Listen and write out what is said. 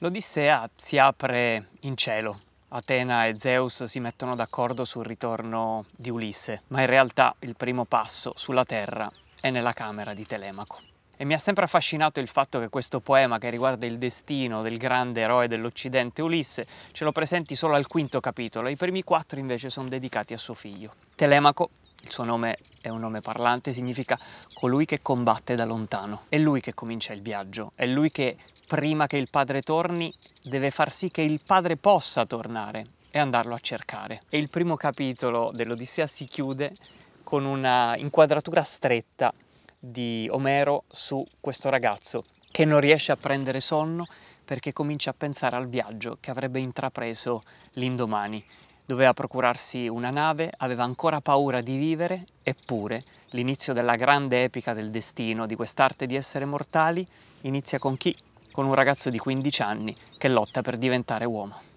L'Odissea si apre in cielo. Atena e Zeus si mettono d'accordo sul ritorno di Ulisse, ma in realtà il primo passo sulla terra è nella camera di Telemaco. E mi ha sempre affascinato il fatto che questo poema che riguarda il destino del grande eroe dell'Occidente Ulisse ce lo presenti solo al quinto capitolo, i primi quattro invece sono dedicati a suo figlio. Telemaco, il suo nome è un nome parlante, significa colui che combatte da lontano. È lui che comincia il viaggio, è lui che prima che il padre torni deve far sì che il padre possa tornare e andarlo a cercare. E il primo capitolo dell'Odissea si chiude con una inquadratura stretta di Omero su questo ragazzo che non riesce a prendere sonno perché comincia a pensare al viaggio che avrebbe intrapreso l'indomani. Doveva procurarsi una nave, aveva ancora paura di vivere, eppure l'inizio della grande epica del destino, di quest'arte di essere mortali, inizia con chi? Con un ragazzo di 15 anni che lotta per diventare uomo.